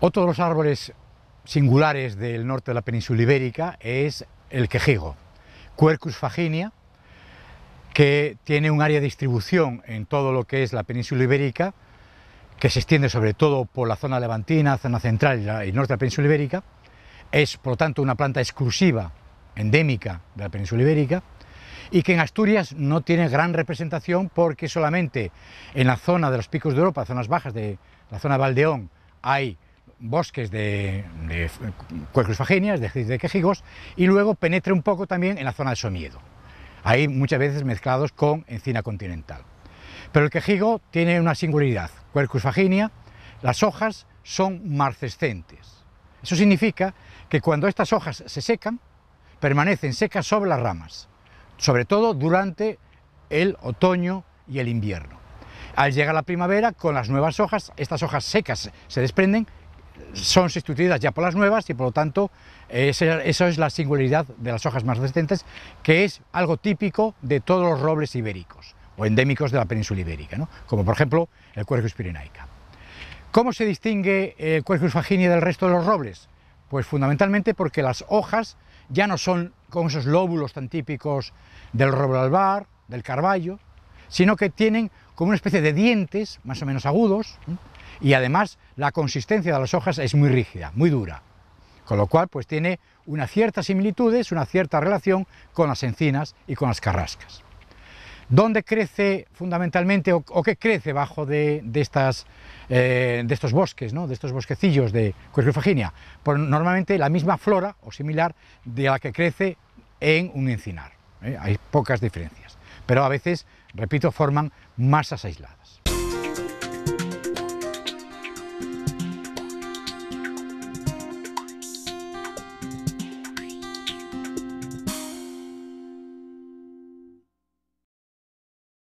Otro de los árboles singulares del norte de la península ibérica es el quejigo, Quercus faginia, que tiene un área de distribución en todo lo que es la península ibérica, que se extiende sobre todo por la zona levantina, zona central y norte de la península ibérica. Es, por lo tanto, una planta exclusiva, endémica de la península ibérica, y que en Asturias no tiene gran representación porque solamente en la zona de los picos de Europa, zonas bajas de la zona de Valdeón, hay bosques de, de de, quejigos, y luego penetra un poco también en la zona de somiedo. Ahí muchas veces mezclados con encina continental. Pero el quejigo tiene una singularidad. Quercusfaginia, las hojas son marcescentes. Eso significa que cuando estas hojas se secan, permanecen secas sobre las ramas, sobre todo durante el otoño y el invierno. Al llegar la primavera, con las nuevas hojas, estas hojas secas se desprenden son sustituidas ya por las nuevas y por lo tanto esa, es la singularidad de las hojas más resistentes, que es algo típico de todos los robles ibéricos o endémicos de la península ibérica, ¿no? como por ejemplo el Quercus pirenaica. ¿Cómo se distingue eh, el Quercus fagini del resto de los robles? Pues fundamentalmente porque las hojas ya no son con esos lóbulos tan típicos del roble albar, del carballo, sino que tienen como una especie de dientes más o menos agudos, y además la consistencia de las hojas es muy rígida, muy dura, con lo cual pues tiene unas ciertas similitudes, una cierta relación con las encinas y con las carrascas. ¿Dónde crece fundamentalmente o, qué crece bajo de, eh, estos bosques, de estos bosquecillos de Quercufaginia? Pues normalmente la misma flora o similar de la que crece en un encinar. ¿eh? Hay pocas diferencias, pero a veces, repito, forman masas aisladas.